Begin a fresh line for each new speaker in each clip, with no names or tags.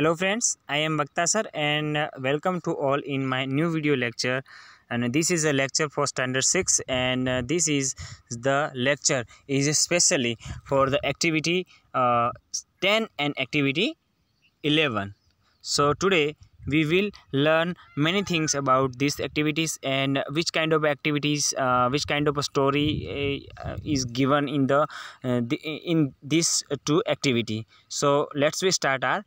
hello friends i am bhakta and uh, welcome to all in my new video lecture and this is a lecture for standard 6 and uh, this is the lecture is especially for the activity uh, 10 and activity 11 so today we will learn many things about these activities and which kind of activities uh, which kind of a story uh, uh is given in the, the in this two activity so let's we start our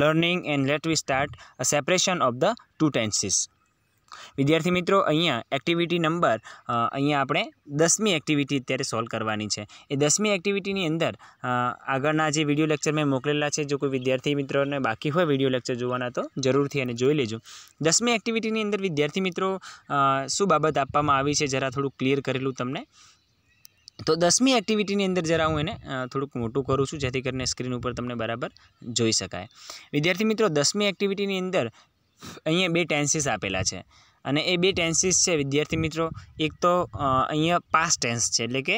learning and let we start a separation of the two tenses વિદ્યાર્થી મિત્રો અહીંયા activity number અહીંયા આપણે દસમી activity અત્યારે solve કરવાની છે એ દસમી એક્ટિવિટીની અંદર આગળના જે વિડીયો લેક્ચર મેં મોકલેલા છે જો કોઈ વિદ્યાર્થી મિત્રોને બાકી હોય વિડીયો લેક્ચર જોવાના તો જરૂરથી એને જોઈ લેજો દસમી એક્ટિવિટીની અંદર વિદ્યાર્થી મિત્રો શું બાબત આપવામાં આવી છે જરા થોડું ક્લિયર કરેલું તમને તો દસમી એક્ટિવિટીની અંદર જરા હું એને થોડુંક મોટું કરું છું જેથી કરીને સ્ક્રીન ઉપર તમને બરાબર જોઈ શકાય વિદ્યાર્થી મિત્રો દસમી એક્ટિવિટીની અંદર અહીંયા બે ટેન્સીસ આપેલા છે અને એ બે ટેન્સીસ છે વિદ્યાર્થી મિત્રો એક તો અહીંયા પાસ્ટ ટેન્સ છે એટલે કે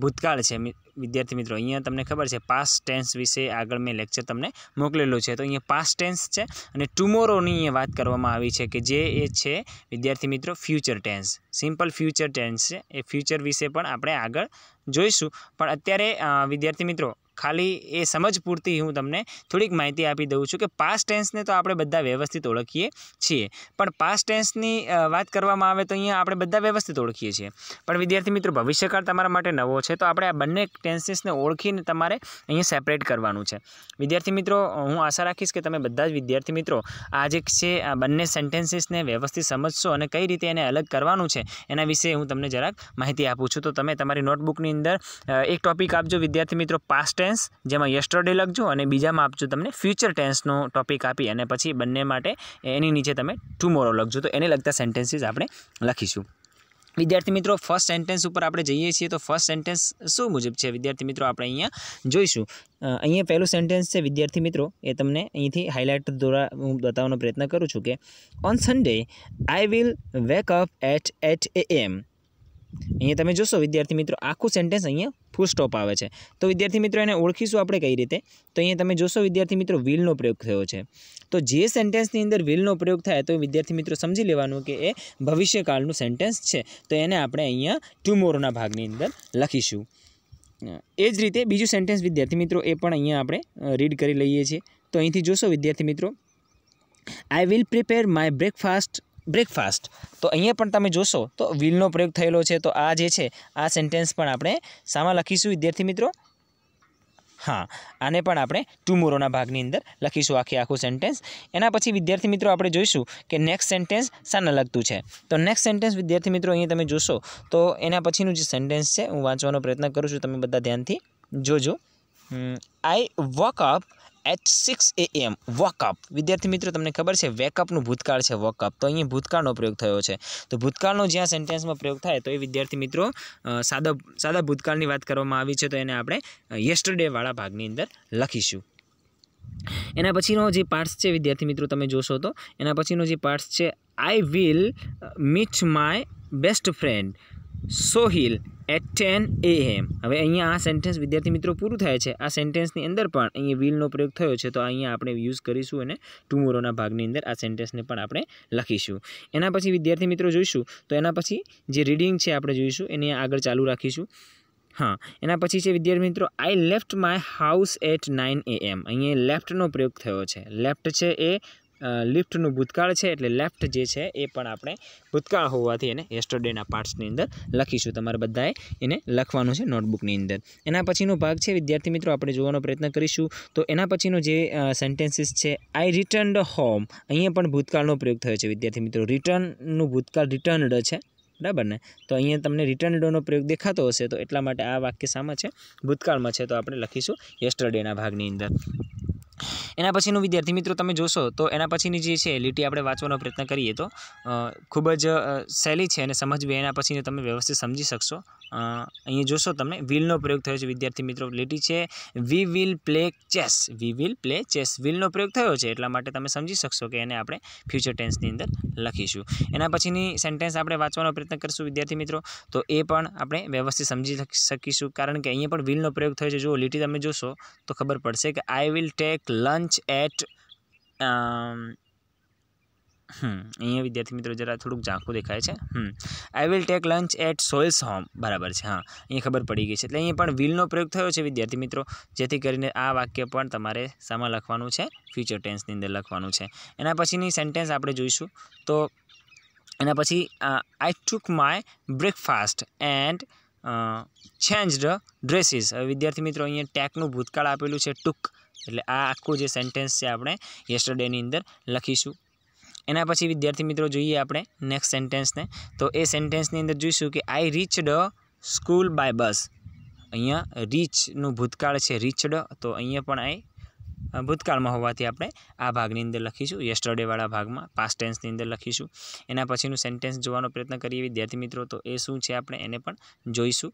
ભૂતકાળ છે વિદ્યાર્થી મિત્રો અહીંયા તમને ખબર છે પાસ્ટ ટેન્સ વિશે આગળ મેં લેક્ચર તમને મોકલેલું છે તો અહીંયા પાસ્ટ ટેન્સ છે અને ટુમોરોની અહીંયા વાત કરવામાં આવી છે કે જે એ છે વિદ્યાર્થી મિત્રો future tense simple future tense છે એ ફ્યુચર વિશે પણ આપણે આગળ જોઈશું પણ અત્યારે વિદ્યાર્થી મિત્રો ખાલી એ સમજ પૂરતી હું તમને થોડીક માહિતી આપી દઉં છું કે પાસ્ટ ટેન્સને તો આપણે બધા વ્યવસ્થિત ઓળખીએ છીએ પણ પાસ્ટ ટેન્સની વાત કરવામાં આવે તો અહીંયા આપણે બધા વ્યવસ્થિત ઓળખીએ છીએ પણ વિદ્યાર્થી મિત્રો ભવિષ્યકાળ તમારા માટે નવો છે તો આપણે આ બંને ટેન્સીસને ઓળખીને તમારે અહીંયા સેપરેટ કરવાનું છે વિદ્યાર્થી મિત્રો હું આશા રાખીશ કે તમે બધા જ વિદ્યાર્થી મિત્રો આ જે છે આ બંને સેન્ટેન્સીસને વ્યવસ્થિત સમજશો અને કઈ રીતે એને અલગ કરવાનું છે એના વિશે હું તમને જરાક માહિતી આપું છું તો તમે તમારી નોટબુકની અંદર એક ટોપિક આપજો વિદ્યાર્થી મિત્રો પાસ્ટ ટેન્સ જેમાં યસ્ટરડે લખજો અને બીજામાં આપજો તમને ફ્યુચર ટેન્સનો ટોપિક આપી અને પછી બંને માટે એની નીચે તમે ટુમોરો લખજો તો એને લગતા સેન્ટેન્સીસ આપણે લખીશું વિદ્યાર્થી મિત્રો ફર્સ્ટ સેન્ટેન્સ ઉપર આપણે જઈએ છીએ તો ફર્સ્ટ સેન્ટેન્સ શું મુજબ છે વિદ્યાર્થી મિત્રો આપણે અહીંયા જોઈશું અહીંયા પહેલું સેન્ટેન્સ છે વિદ્યાર્થી મિત્રો એ તમને અહીંથી હાઇલાઇટ દ્વારા હું બતાવવાનો પ્રયત્ન કરું છું કે on Sunday I will wake up at at A M અહીંયા તમે જોશો વિદ્યાર્થી મિત્રો આખું સેન્ટેન્સ અહીંયા ફૂલ સ્ટોપ આવે છે તો વિદ્યાર્થી મિત્રો એને ઓળખીશું આપણે કઈ રીતે તો અહીંયા તમે જોશો વિદ્યાર્થી મિત્રો વિલનો પ્રયોગ થયો છે તો જે સેન્ટેન્સની અંદર વિલનો પ્રયોગ થાય તો વિદ્યાર્થી મિત્રો સમજી લેવાનું કે એ ભવિષ્યકાળનું સેન્ટેન્સ છે તો એને આપણે અહીંયા ટ્યુમોરોના ભાગની અંદર લખીશું એ જ રીતે બીજું સેન્ટેન્સ વિદ્યાર્થી મિત્રો એ પણ અહીંયા આપણે રીડ કરી લઈએ છીએ તો અહીંથી જોશો વિદ્યાર્થી મિત્રો I will prepare my breakfast breakfast તો અહીંયા પણ તમે જોશો તો વિલનો પ્રયોગ થયેલો છે તો આ જે છે આ સેન્ટેન્સ પણ આપણે સામા લખીશું વિદ્યાર્થી મિત્રો હા આને પણ આપણે ટુમોરોના ભાગની અંદર લખીશું આખી આખું સેન્ટેન્સ એના પછી વિદ્યાર્થી મિત્રો આપણે જોઈશું કે નેક્સ્ટ સેન્ટેન્સ શાને લગતું છે તો નેક્સ્ટ સેન્ટેન્સ વિદ્યાર્થી મિત્રો અહીંયા તમે જોશો તો એના પછીનું જે સેન્ટેન્સ છે હું વાંચવાનો પ્રયત્ન કરું છું તમે બધા ધ્યાનથી જોજો આઈ વોકઅપ એટ સિક્સ એ એમ વોકઅપ વિદ્યાર્થી મિત્રો તમને ખબર છે વેકઅપનું ભૂતકાળ છે વોકઅપ તો અહીં ભૂતકાળનો પ્રયોગ થયો છે તો ભૂતકાળનો જ્યાં સેન્ટેન્સમાં પ્રયોગ થાય તો એ વિદ્યાર્થી મિત્રો સાદા સાદા ભૂતકાળની વાત કરવામાં આવી છે તો એને આપણે યસ્ટરડેવાળા ભાગની અંદર લખીશું એના પછીનો જે પાર્ટ્સ છે વિદ્યાર્થી મિત્રો તમે જોશો તો એના પછીનો જે પાર્ટ્સ છે I will meet my best friend Sohil at ten A M હવે અહીંયા આ સેન્ટેન્સ વિદ્યાર્થી મિત્રો પૂરું થાય છે આ સેન્ટેન્સની અંદર પણ અહીંયા વિલનો પ્રયોગ થયો છે તો અહીંયા આપણે યુઝ કરીશું અને ટુમોરોના ભાગની અંદર આ સેન્ટેન્સને પણ આપણે લખીશું એના પછી વિદ્યાર્થી મિત્રો જોઈશું તો એના પછી જે રીડિંગ છે આપણે જોઈશું એને આગળ ચાલુ રાખીશું હા એના પછી છે વિદ્યાર્થી મિત્રો I left my house at nine A M અહીંયા લેફ્ટનો પ્રયોગ થયો છે લેફ્ટ છે એ લિફ્ટનું ભૂતકાળ છે એટલે લેફ્ટ જે છે એ પણ આપણે ભૂતકાળ હોવાથી એને યસ્ટરડેના પાર્ટ્સની અંદર લખીશું તમારે બધાએ એને લખવાનું છે નોટબુકની અંદર એના પછીનો ભાગ છે વિદ્યાર્થી મિત્રો આપણે જોવાનો પ્રયત્ન કરીશું તો એના પછીનો જે સેન્ટેન્સીસ છે આઈ રિટર્ન હોમ અહીંયા પણ ભૂતકાળનો પ્રયોગ થયો છે વિદ્યાર્થી મિત્રો રિટર્નનું ભૂતકાળ રિટર્નડ છે બરાબર ને તો અહીંયા તમને રિટર્ન ડોનો પ્રયોગ દેખાતો હશે તો એટલા માટે આ વાક્ય સામે છે ભૂતકાળમાં છે તો આપણે લખીશું યસ્ટરડેના ભાગની અંદર એના પછીનું વિદ્યાર્થી મિત્રો તમે જોશો તો એના પછીની જે છે લીટી આપણે વાંચવાનો પ્રયત્ન કરીએ તો ખૂબ જ સહેલી છે અને સમજવી એના પછી તમે વ્યવસ્થિત સમજી શકશો અહીંયા જોશો તમે વિલનો પ્રયોગ થયો છે વિદ્યાર્થી મિત્રો લીટી છે we will play chess we will play chess વિલનો પ્રયોગ થયો છે એટલા માટે તમે સમજી શકશો કે એને આપણે ફ્યુચર ટેન્સની અંદર લખીશું એના પછીની સેન્ટેન્સ આપણે વાંચવાનો પ્રયત્ન કરીશું વિદ્યાર્થી મિત્રો તો એ પણ આપણે વ્યવસ્થિત સમજી શકીશું કારણ કે અહીંયા પણ વ્હીલનો પ્રયોગ થયો છે જો લીટી તમે જોશો તો ખબર પડશે કે I will take lunch at hmm અહીંયા વિદ્યાર્થી મિત્રો જરા થોડુંક ઝાંખું દેખાય છે hmm I will take lunch at Sohil's home બરાબર છે હા અહીંયા ખબર પડી ગઈ છે એટલે અહીંયા પણ વિલનો પ્રયોગ થયો છે વિદ્યાર્થી મિત્રો જેથી કરીને આ વાક્ય પણ તમારે સામાં લખવાનું છે ફ્યુચર ટેન્સની અંદર લખવાનું છે એના પછીની સેન્ટેન્સ આપણે જોઈશું તો એના પછી I took my breakfast and change dresses વિદ્યાર્થી મિત્રો અહીંયા ટેકનું ભૂતકાળ આપેલું છે ટૂંક એટલે આ આખું જે સેન્ટેન્સ છે આપણે યસ્ટરડેની અંદર લખીશું એના પછી વિદ્યાર્થી મિત્રો જોઈએ આપણે નેક્સ્ટ સેન્ટેન્સને તો એ સેન્ટેન્સની અંદર જોઈશું કે I reached school by bus અહીંયા રીચનું ભૂતકાળ છે રીચડ તો અહીંયા પણ આઈ ભૂતકાળમાં હોવાથી આપણે આ ભાગની અંદર લખીશું યસ્ટરડેવાળા ભાગમાં પાસ્ટ ટેન્સની અંદર લખીશું એના પછીનું સેન્ટેન્સ જોવાનો પ્રયત્ન કરીએ વિદ્યાર્થી મિત્રો તો એ શું છે આપણે એને પણ જોઈશું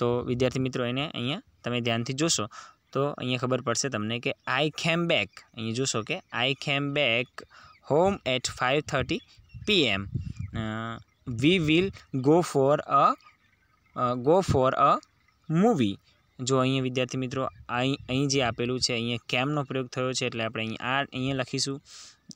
તો વિદ્યાર્થી મિત્રો એને અહીંયા તમે ધ્યાનથી જોશો તો અહીંયા ખબર પડશે તમને કે આઈ ખેમ બેક અહીં જોશો કે I came back home at five thirty PM we will go for a go for a movie જો અહીંયા વિદ્યાર્થી મિત્રો અહીં અહીં જે આપેલું છે અહીંયા કેમનો પ્રયોગ થયો છે એટલે આપણે અહીં આ અહીંયા લખીશું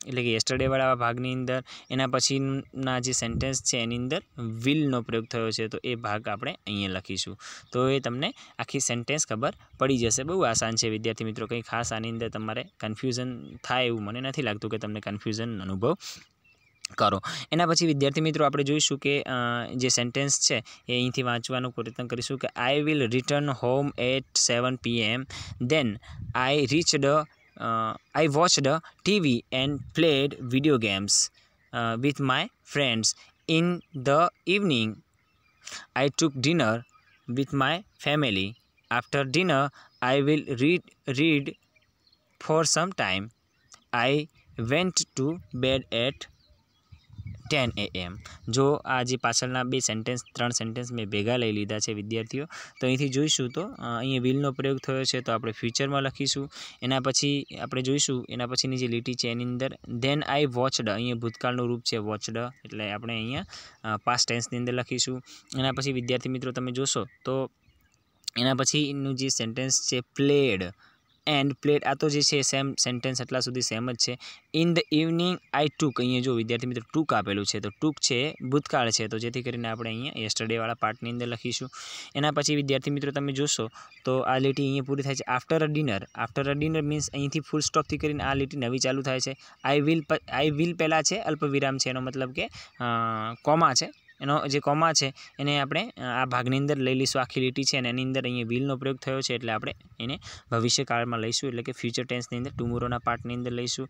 એટલે કે યસ્ટરડેવાળા ભાગની અંદર એના પછીના જે સેન્ટેન્સ છે એની અંદર વિલનો પ્રયોગ થયો છે તો એ ભાગ આપણે અહીંયા લખીશું તો એ તમને આખી સેન્ટેન્સ ખબર પડી જશે બહુ આસાન છે વિદ્યાર્થી મિત્રો કંઈ ખાસ આની અંદર તમારે કન્ફ્યુઝન થાય એવું મને નથી લાગતું કે તમને કન્ફ્યુઝન અનુભવ કરો એના પછી વિદ્યાર્થી મિત્રો આપણે જોઈશું કે જે સેન્ટેન્સ છે એ અહીંથી વાંચવાનો પ્રયત્ન કરીશું કે I will return home at seven PM then I reached uh, I watched uh, TV and played video games uh, with my friends. In the evening, I took dinner with my family. After dinner, I will read read for some time. I went to bed at ten A M જો આ જે પાછળના બે sentence ત્રણ sentence મેં ભેગા લઈ લીધા છે વિદ્યાર્થીઓ તો અહીંથી જોઈશું તો અહીંયા વિલનો પ્રયોગ થયો છે તો આપણે ફ્યુચરમાં લખીશું એના પછી આપણે જોઈશું એના પછીની જે લીટી છે એની અંદર ધેન આઈ વોચડ અહીંયા ભૂતકાળનું રૂપ છે વોચડ એટલે આપણે અહીંયા પાસ્ટ ટેન્સની અંદર લખીશું એના પછી વિદ્યાર્થી મિત્રો તમે જોશો તો એના પછીનું જે સેન્ટેન્સ છે પ્લેડ એન્ડ પ્લેટ આ તો જે છે સેમ સેન્ટેન્સ એટલા સુધી સેમ જ છે in the evening I took અહીંયા જો વિદ્યાર્થી મિત્રો ટૂક આપેલું છે તો ટૂંક છે ભૂતકાળ છે તો જેથી કરીને આપણે અહીંયા યસ્ટરડેવાળા પાર્ટની અંદર લખીશું એના પછી વિદ્યાર્થી મિત્રો તમે જોશો તો આ લીટી અહીંયા પૂરી થાય છે after a dinner after a dinner means અહીંથી ફૂલ સ્ટોપથી કરીને આ લીટી નવી ચાલુ થાય છે આઈ વિલ આઈ વિલ પહેલાં છે અલ્પ વિરામ છે એનો મતલબ કે કોમા છે એનો જે કોમા છે એને આપણે આ ભાગની અંદર લઈ લઈશું આખી લીટી છે અને એની અંદર અહીંયા વિલનો પ્રયોગ થયો છે એટલે આપણે એને ભવિષ્યકાળમાં લઈશું એટલે કે ફ્યુચર ટેન્સની અંદર ટુમોરોના પાર્ટની અંદર લઈશું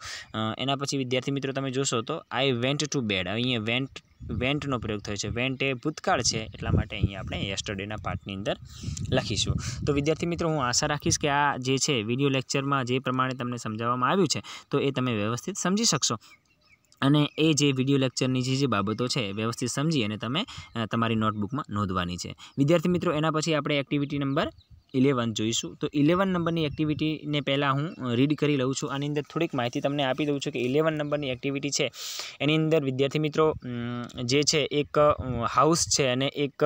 એના પછી વિદ્યાર્થી મિત્રો તમે જોશો તો આઈ વેન્ટ ટુ બેડ અહીંયા વેન્ટ વેન્ટનો પ્રયોગ થયો છે વેન્ટ એ ભૂતકાળ છે એટલા માટે અહીંયા આપણે યસ્ટરડેના પાર્ટની અંદર લખીશું તો વિદ્યાર્થી મિત્રો હું આશા રાખીશ કે આ જે છે વિડીયો લેક્ચરમાં જે પ્રમાણે તમને સમજાવવામાં આવ્યું છે તો એ તમે વ્યવસ્થિત સમજી શકશો અને એ જે વિડીયો લેક્ચરની જે જે બાબતો છે વ્યવસ્થિત સમજી અને તમે તમારી નોટબુકમાં નોંધવાની છે વિદ્યાર્થી મિત્રો એના પછી આપણે એક્ટિવિટી નંબર ઇલેવન જોઈશું તો ઇલેવન નંબરની એક્ટિવિટીને પહેલાં હું રીડ કરી લઉં છું આની અંદર થોડીક માહિતી તમને આપી દઉં છું કે ઇલેવન નંબરની એક્ટિવિટી છે એની અંદર વિદ્યાર્થી મિત્રો જે છે એક હાઉસ છે અને એક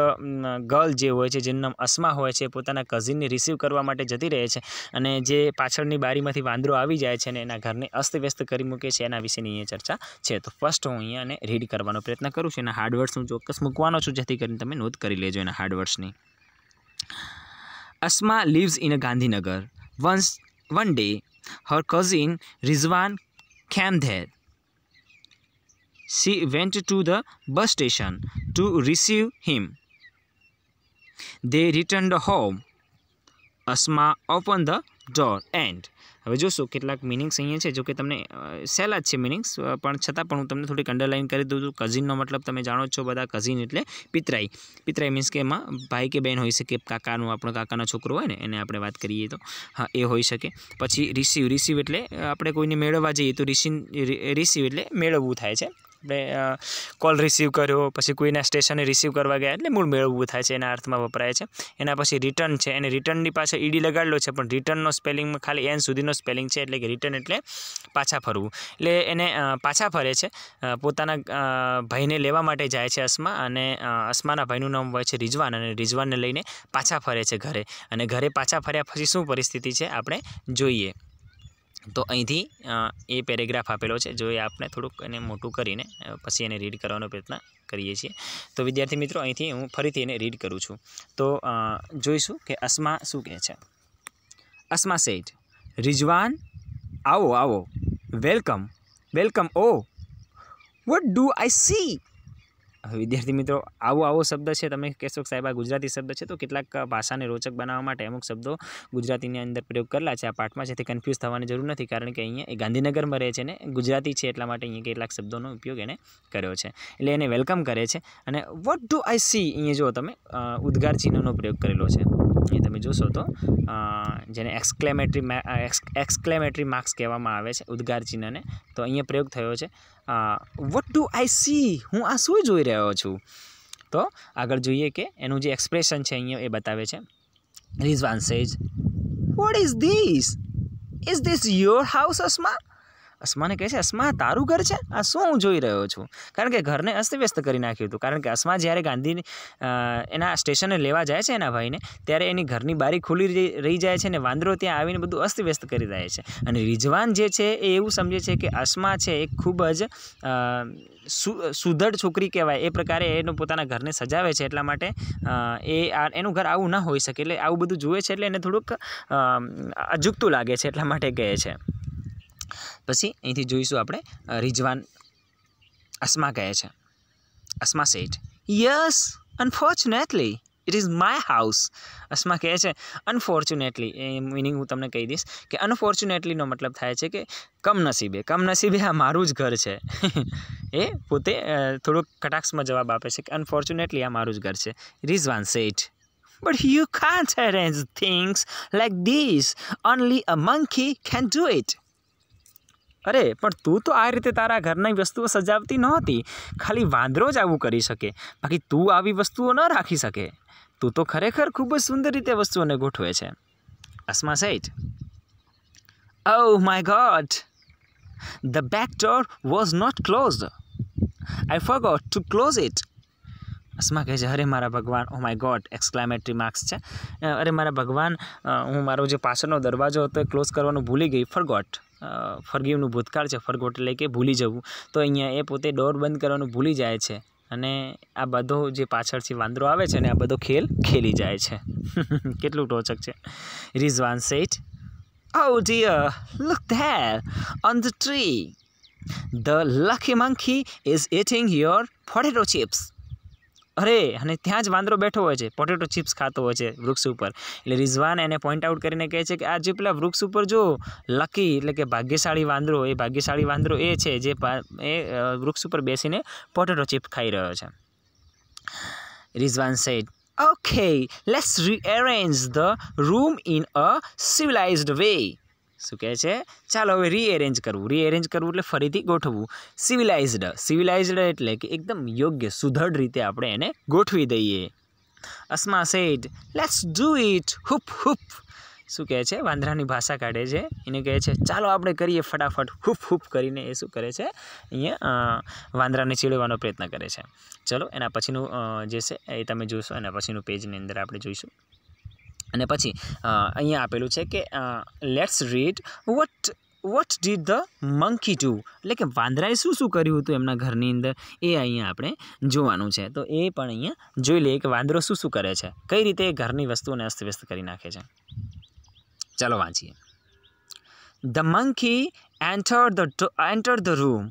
ગર્લ જે હોય છે જેનું નામ અસ્મા હોય છે પોતાના કઝિનને રિસીવ કરવા માટે જતી રહે છે અને જે પાછળની બારીમાંથી વાંદરો આવી જાય છે અને એના ઘરને અસ્તવ્યસ્ત કરી મૂકે છે એના વિશેની અહીંયા ચર્ચા છે તો ફર્સ્ટ હું અહીંયા એને રીડ કરવાનો પ્રયત્ન કરું છું એના હાર્ડવર્ડ્સ હું ચોક્કસ મૂકવાનો છું જેથી કરીને તમે નોંધ કરી લેજો એના હાર્ડવર્ડ્સની Asma lives in a Gandhinagar. Once, one day, her cousin Rizwan came there. She went to the bus station to receive him. They returned home. Asma opened the door and હવે જોશો કેટલાક મિનિંગ્સ અહીંયા છે જો કે તમને સહેલા જ છે મિનિંગ્સ પણ છતાં પણ હું તમને થોડીક અંડરલાઇન કરી દઉં છું કઝિનનો મતલબ તમે જાણો છો બધા કઝિન એટલે પિતરાઈ પિતરાઈ મીન્સ કે એમાં ભાઈ કે બહેન હોઈ શકે કાકાનું આપણો કાકાનો છોકરો હોય ને એને આપણે વાત કરીએ તો હા એ હોઈ શકે પછી રિસીવ રિસીવ એટલે આપણે કોઈને મેળવવા જઈએ તો રિસીવ રિસીવ એટલે મેળવવું થાય છે મેં કોલ રિસીવ કર્યો પછી કોઈના સ્ટેશને રિસીવ કરવા ગયા એટલે મૂળ મેળવવું થાય છે એના અર્થમાં વપરાય છે એના પછી રિટર્ન છે એને રિટર્નની પાછળ ઈડી લગાડેલો છે પણ રિટર્નનો સ્પેલિંગમાં ખાલી એન સુધીનો સ્પેલિંગ છે એટલે કે રિટર્ન એટલે પાછા ફરવું એટલે એને પાછા ફરે છે પોતાના ભાઈને લેવા માટે જાય છે અસ્મા અને અસ્માના ભાઈનું નામ હોય છે રિજવાન અને રિજવાનને લઈને પાછા ફરે છે ઘરે અને ઘરે પાછા ફર્યા પછી શું પરિસ્થિતિ છે આપણે જોઈએ તો અહીંથી એ પેરેગ્રાફ આપેલો છે જો એ આપણે થોડુંક એને મોટું કરીને પછી એને રીડ કરવાનો પ્રયત્ન કરીએ છીએ તો વિદ્યાર્થી મિત્રો અહીંથી હું ફરીથી એને રીડ કરું છું તો જોઈશું કે અસ્મા શું કહે છે અસ્મા સેટ રિજવાન આવો આવો વેલકમ વેલકમ ઓ વટ ડુ આઈ સી વિદ્યાર્થી મિત્રો આવો આવો શબ્દ છે તમે કહેશો સાહેબ આ ગુજરાતી શબ્દ છે તો કેટલાક ભાષાને રોચક બનાવવા માટે અમુક શબ્દો ગુજરાતીની અંદર પ્રયોગ કરેલા છે આ પાઠમાં જેથી કન્ફ્યુઝ થવાની જરૂર નથી કારણ કે અહીંયા એ ગાંધીનગરમાં રહે છે ને ગુજરાતી છે એટલા માટે અહીંયા કેટલાક શબ્દોનો ઉપયોગ એને કર્યો છે એટલે એને વેલકમ કરે છે અને વોટ ડુ આઈ સી અહીંયા જો તમે ઉદ્ગાર ચિહ્નનો પ્રયોગ કરેલો છે એ તમે જોશો તો જેને એક્સક્લેમેટરી એક્સક્લેમેટરી માર્ક્સ કહેવામાં આવે છે ઉદ્ગાર ચિહ્નને તો અહીંયા પ્રયોગ થયો છે વોટ ટુ આઈ સી હું આ શું જોઈ રહ્યો છું તો આગળ જોઈએ કે એનું જે એક્સપ્રેશન છે અહીંયા એ બતાવે છે Rizwan says what is this is this your house Asma અસ્માને કહે છે અસ્મા તારું ઘર છે આ શું હું જોઈ રહ્યો છું કારણ કે ઘરને અસ્તવ્યસ્ત કરી નાખ્યું હતું કારણ કે અસ્મા જ્યારે ગાંધીની એના સ્ટેશને લેવા જાય છે એના ભાઈને ત્યારે એની ઘરની બારી ખુલી રહી જાય છે અને વાંદરો ત્યાં આવીને બધું અસ્તવ્યસ્ત કરી રહે છે અને રિજવાન જે છે એ એવું સમજે છે કે અસ્મા છે એ ખૂબ જ સુદઢ છોકરી કહેવાય એ પ્રકારે એનું પોતાના ઘરને સજાવે છે એટલા માટે એ એનું ઘર આવું ના હોઈ શકે એટલે આવું બધું જુએ છે એટલે એને થોડુંક અજુકતું લાગે છે એટલા માટે કહે છે પછી અહીંથી જોઈશું આપણે રિજવાન અસ્મા કહે છે Asma said yes unfortunately it is my house Asma કહે છે અનફોર્ચ્યુનેટલી એ મિનિંગ હું તમને કહી દઈશ કે અનફોર્ચ્યુનેટલીનો મતલબ થાય છે કે કમનસીબે કમનસીબે આ મારું જ ઘર છે એ પોતે થોડુંક કટાક્ષમાં જવાબ આપે છે કે અનફોર્ચ્યુનેટલી આ મારું જ ઘર છે Rizwan said but you can't arrange things like this only a monkey can do it અરે પણ તું તો આ રીતે તારા ઘરની વસ્તુઓ સજાવતી નહોતી ખાલી વાંદરો જ આવું કરી શકે બાકી તું આવી વસ્તુઓ ન રાખી શકે તું તો ખરેખર ખૂબ જ સુંદર રીતે વસ્તુઓને ગોઠવે છે Asma said oh my God the back door was not close I forgot to close it Asma કહે છે અરે મારા ભગવાન oh my God exclamatory marks છે અરે મારા ભગવાન હું મારો જે પાછળનો દરવાજો હતો એ ક્લોઝ કરવાનું ભૂલી ગઈ ફોરગોટ ફરગીવનું ભૂતકાળ છે ફરગોટ એટલે કે ભૂલી જવું તો અહીંયા એ પોતે ડોર બંધ કરવાનું ભૂલી જાય છે અને આ બધો જે પાછળથી વાંદરો આવે છે ને આ બધો ખેલ ખેલી જાય છે કેટલું ટોચક છે Rizwan said Oh dear, look there on the tree the lucky monkey is eating your potato chips અરે અને ત્યાં જ વાંદરો બેઠો હોય છે પોટેટો ચિપ્સ ખાતો હોય છે વૃક્ષ ઉપર એટલે રિઝવાન એને પોઈન્ટ આઉટ કરીને કહે છે કે આ જે પેલા વૃક્ષ ઉપર જો લકી એટલે કે ભાગ્યશાળી વાંદરો એ ભાગ્યશાળી વાંદરો એ છે જે એ વૃક્ષ ઉપર બેસીને પોટેટો ચિપ્સ ખાઈ રહ્યો છે Rizwan said okay let's rearrange the room in a civilized way શું કહે છે ચાલો હવે રીએરેન્જ કરવું રીએરેન્જ કરવું એટલે ફરીથી ગોઠવવું સિવિલાઇઝડ સિવિલાઇઝડ એટલે કે એકદમ યોગ્ય સુધડ રીતે આપણે એને ગોઠવી દઈએ Asma said let's do it whoop whoop શું કહે છે વાંદરાની ભાષા કાઢે છે એને કહે છે ચાલો આપણે કરીએ ફટાફટ હુપ હુપ કરીને એ શું કરે છે અહીંયા વાંદરાને ચીડવાનો પ્રયત્ન કરે છે ચલો એના પછીનું જે છે એ તમે જોશો એના પછીનું પેજની અંદર આપણે જોઈશું અને પછી અહીંયા આપેલું છે કે let's read what what did the monkey do એટલે કે વાંદરાએ શું શું કર્યું હતું એમના ઘરની અંદર એ અહીંયા આપણે જોવાનું છે તો એ પણ અહીંયા જોઈ લઈએ કે વાંદરો શું શું કરે છે કઈ રીતે એ ઘરની વસ્તુઓને અસ્તવ્યસ્ત કરી નાખે છે ચાલો વાંચીએ the monkey enter the enter the room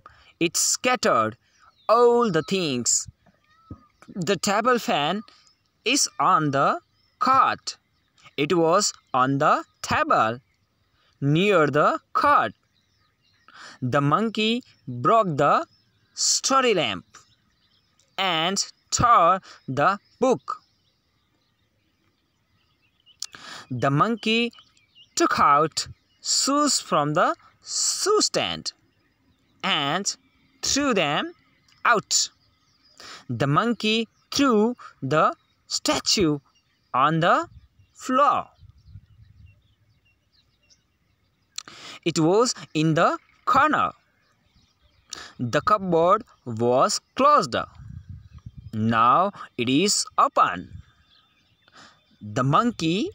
it scattered all the things the table fan is on the ખાટ It was on the table near the cart. The monkey broke the story lamp and tore the book. The monkey took out shoes from the shoe stand and threw them out. The monkey threw the statue on the floor. It was in the corner. The cupboard was closed. Now it is open. The monkey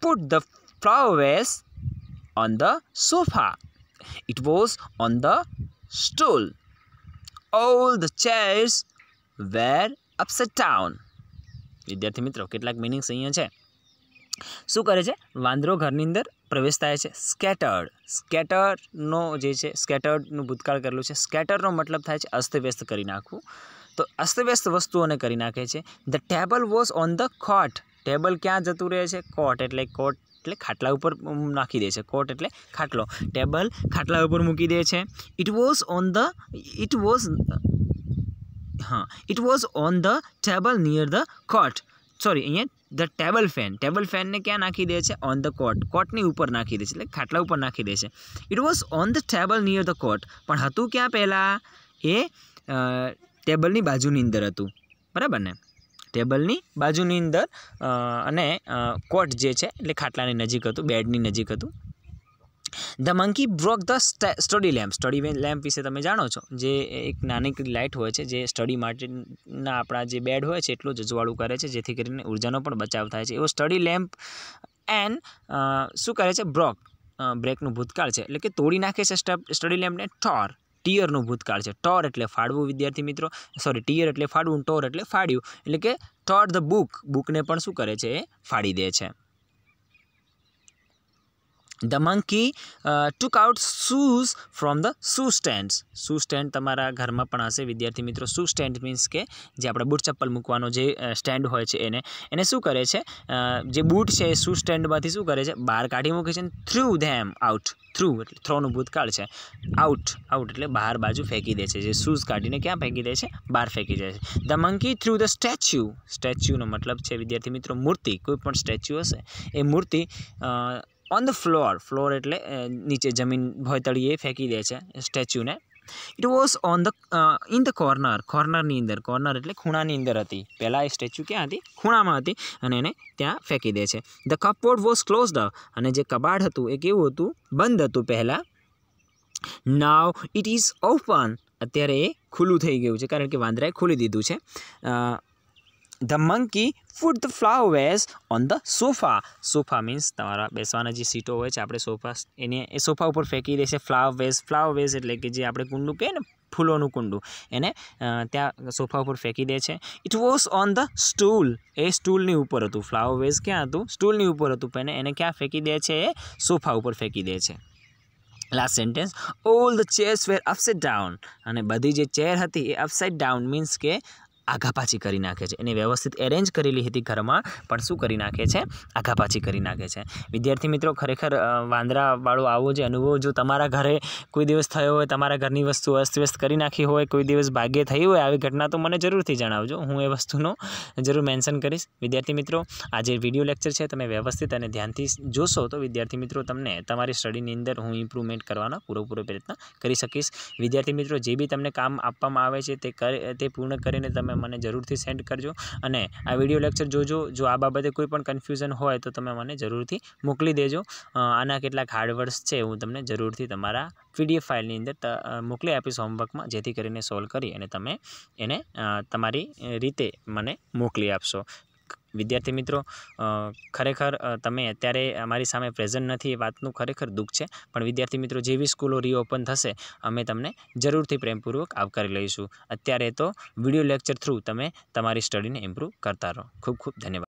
put the flower vase on the sofa. It was on the stool. All the chairs were upside down. વિદ્યાર્થી મિત્રો કેટલાક meanings અહીંયા છે શું કરે છે વાંદરો ઘરની અંદર પ્રવેશ થાય છે સ્કેટર્ડ સ્કેટરનો જે છે સ્કેટર્ડનું ભૂતકાળ કરેલું છે સ્કેટરનો મતલબ થાય છે અસ્તવ્યસ્ત કરી નાખવું તો અસ્તવ્યસ્ત વસ્તુઓને કરી નાખે છે the table was on the cot table ક્યાં જતું રહે છે કોટ એટલે કોટ એટલે ખાટલા ઉપર નાખી દે છે કોટ એટલે ખાટલો ટેબલ ખાટલા ઉપર મૂકી દે છે it was on the it was હા it was on the table near the cot sorry અહીંયા ધ ટેબલ ફેન ટેબલ ફેનને ક્યાં નાખી દે છે ઓન ધ કોટ કોટની ઉપર નાખી દે છે એટલે ખાટલા ઉપર નાખી દે છે it was on the table near the cot પણ હતું ક્યાં પહેલાં એ ટેબલની બાજુની અંદર હતું બરાબર ને ટેબલની બાજુની અંદર અને કોટ જે છે એટલે ખાટલાની નજીક હતું બેડની નજીક હતું the monkey broke the study lamp study lamp વિશે તમે જાણો છો જે એક નાનીકડી લાઇટ હોય છે જે સ્ટડી માટેના આપણા જે બેડ હોય છે એટલું જજવાળું કરે છે જેથી કરીને ઉર્જાનો પણ બચાવ થાય છે એવો સ્ટડી લેમ્પ એન્ડ શું કરે છે બ્રોક બ્રેકનું ભૂતકાળ છે એટલે કે તોડી નાખે છે સ્ટડી લેમ્પને ઠોર ટીયરનું ભૂતકાળ છે ટોર એટલે ફાડવું વિદ્યાર્થી મિત્રો સોરી ટીયર એટલે ફાડવું ટોર એટલે ફાડ્યું એટલે કે ટોર ધ બુક બુકને પણ શું કરે છે એ ફાડી દે છે the monkey took out shoes from the shoe stand shoe stand તમારા ઘરમાં પણ હશે વિદ્યાર્થી મિત્રો શૂ સ્ટેન્ડ મીન્સ કે જે આપણે બૂટ ચપ્પલ મૂકવાનો જે સ્ટેન્ડ હોય છે એને એને શું કરે છે જે બૂટ છે એ શૂ સ્ટેન્ડમાંથી શું કરે છે બહાર કાઢી મૂકે છે થ્રુ ધેમ આઉટ થ્રુ એટલે થ્રોનું ભૂતકાળ છે આઉટ આઉટ એટલે બહાર બાજુ ફેંકી દે છે જે શૂઝ કાઢીને ક્યાં ફેંકી દે છે બહાર ફેંકી જાય છે the monkey threw the statue સ્ટેચ્યુનો મતલબ છે વિદ્યાર્થી મિત્રો મૂર્તિ કોઈ પણ સ્ટેચ્યુ હશે એ મૂર્તિ ઓન ધ ફ્લોર ફ્લોર એટલે નીચે જમીન ભોયતળીએ ફેંકી દે છે સ્ટેચ્યુને it was on the in the corner કોર્નરની અંદર કોર્નર એટલે ખૂણાની અંદર હતી પહેલાં એ સ્ટેચ્યુ ક્યાં હતી ખૂણામાં હતી અને એને ત્યાં ફેંકી દે છે the cupboard was close closed અને જે કબાડ હતું એ કેવું હતું બંધ હતું પહેલાં નાવ ઇટ ઇઝ ઓપન અત્યારે એ ખુલ્લું થઈ ગયું છે કારણ કે વાંદરાએ ખુલી દીધું છે the monkey food the flowers on the sofa sofa means તમારા બેસવાના જે સીટો હોય છે આપણે સોફા એને એ સોફા ઉપર ફેંકી દેશે ફ્લાવર્સ ફ્લાવર્સ એટલે કે જે આપણે કુંડું કહીએ ને ફૂલોનું કુંડું એને ત્યાં સોફા ઉપર ફેંકી દે છે it was on the stool એ સ્ટૂલની ઉપર હતું ફ્લાવર્સ ક્યાં હતું સ્ટૂલની ઉપર હતું પણ એને ક્યાં ફેંકી દે છે એ સોફા ઉપર ફેંકી દે છે last sentence all the chairs were upside down અને બધી જે ચેર હતી એ અપસાઇડ ડાઉન મીન્સ કે આઘાપાછી કરી નાખે છે એને વ્યવસ્થિત એરેન્જ કરેલી હતી ઘરમાં પણ શું કરી નાખે છે આઘાપાછી કરી નાખે છે વિદ્યાર્થી મિત્રો ખરેખર વાંદરાવાળો આવો જે અનુભવ જો તમારા ઘરે કોઈ દિવસ થયો હોય તમારા ઘરની વસ્તુ અસ્તવ્યસ્ત કરી નાખી હોય કોઈ દિવસ ભાગ્ય થઈ હોય આવી ઘટના તો મને જરૂરથી જણાવજો હું એ વસ્તુનો જરૂર મેન્શન કરીશ વિદ્યાર્થી મિત્રો આ જે વિડીયો લેક્ચર છે તમે વ્યવસ્થિત અને ધ્યાનથી જોશો તો વિદ્યાર્થી મિત્રો તમને તમારી સ્ટડીની અંદર હું ઇમ્પ્રુવમેન્ટ કરવાનો પૂરેપૂરો પ્રયત્ન કરી શકીશ વિદ્યાર્થી મિત્રો જે બી તમને કામ આપવામાં આવે છે તે કરે તે પૂર્ણ કરીને તમે મને જરૂરથી સેન્ડ કરજો અને આ વિડીયો લેક્ચર જોજો જો આ બાબતે કોઈ પણ કન્ફ્યુઝન હોય તો તમે મને જરૂરથી મોકલી દેજો આના કેટલાક હાર્ડવર્ડ્સ છે હું તમને જરૂરથી તમારા પીડીએફ ફાઇલની અંદર મોકલી આપીશ હોમવર્કમાં જેથી કરીને સોલ્વ કરી અને તમે એને તમારી રીતે મને મોકલી આપશો વિદ્યાર્થી મિત્રો ખરેખર તમે અત્યારે અમારી સામે પ્રેઝન્ટ નથી એ વાતનું ખરેખર દુઃખ છે પણ વિદ્યાર્થી મિત્રો જેવી સ્કૂલો રીઓપન થશે અમે તમને જરૂરથી પ્રેમપૂર્વક આવકારી લઈશું અત્યારે તો વિડીયો લેક્ચર થ્રુ તમે તમારી સ્ટડીને ઇમ્પ્રૂવ કરતા રહો ખૂબ ખૂબ ધન્યવાદ